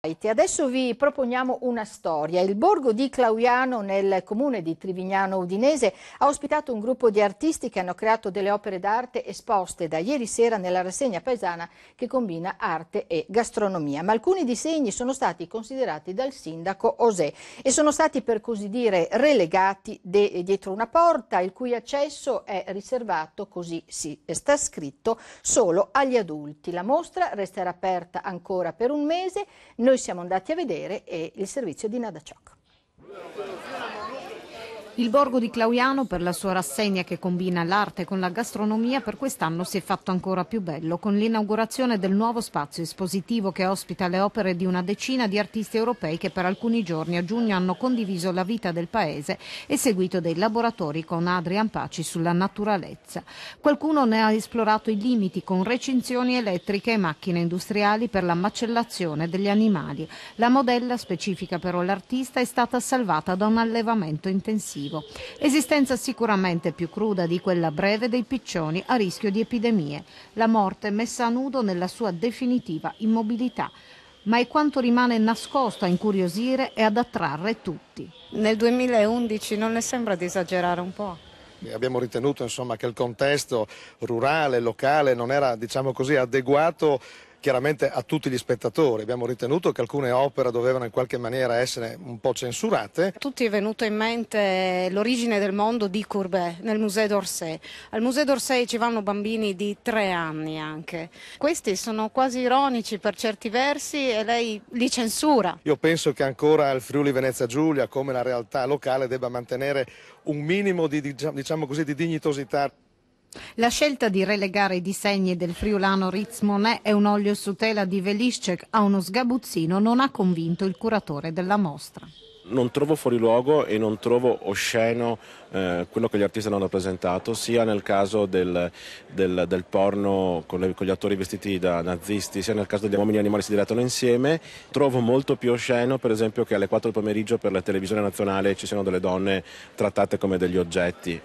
Adesso vi proponiamo una storia. Il borgo di Clauiano nel comune di Trivignano Udinese ha ospitato un gruppo di artisti che hanno creato delle opere d'arte esposte da ieri sera nella rassegna paesana che combina arte e gastronomia. Ma alcuni disegni sono stati considerati dal sindaco Osè e sono stati per così dire relegati dietro una porta il cui accesso è riservato, così si eh, sta scritto, solo agli adulti. La mostra resterà aperta ancora per un mese. Noi siamo andati a vedere e il servizio di Nada Ciocco. Il borgo di Clauiano per la sua rassegna che combina l'arte con la gastronomia per quest'anno si è fatto ancora più bello con l'inaugurazione del nuovo spazio espositivo che ospita le opere di una decina di artisti europei che per alcuni giorni a giugno hanno condiviso la vita del paese e seguito dei laboratori con Adrian Paci sulla naturalezza. Qualcuno ne ha esplorato i limiti con recinzioni elettriche e macchine industriali per la macellazione degli animali. La modella specifica però l'artista è stata salvata da un allevamento intensivo collettivo. Esistenza sicuramente più cruda di quella breve dei piccioni a rischio di epidemie, la morte messa a nudo nella sua definitiva immobilità ma è quanto rimane nascosto a incuriosire e ad attrarre tutti. Nel 2011 non le sembra di esagerare un po'? Eh, abbiamo ritenuto insomma, che il contesto rurale, locale non era diciamo così, adeguato chiaramente a tutti gli spettatori. Abbiamo ritenuto che alcune opere dovevano in qualche maniera essere un po' censurate. A tutti è venuto in mente l'origine del mondo di Courbet nel Museo d'Orsay. Al Museo d'Orsay ci vanno bambini di tre anni anche. Questi sono quasi ironici per certi versi e lei li censura. Io penso che ancora il Friuli Venezia Giulia, come la realtà locale, debba mantenere un minimo di, diciamo così, di dignitosità. La scelta di relegare i disegni del friulano Ritz Monet e un olio su tela di Veliscek a uno sgabuzzino non ha convinto il curatore della mostra non trovo fuori luogo e non trovo osceno eh, quello che gli artisti hanno rappresentato, sia nel caso del, del, del porno con, le, con, gli attori vestiti da nazisti, sia nel caso degli uomini e animali si dilatano insieme. Trovo molto più osceno, per esempio, che alle 4 del pomeriggio per la televisione nazionale ci siano delle donne trattate come degli oggetti.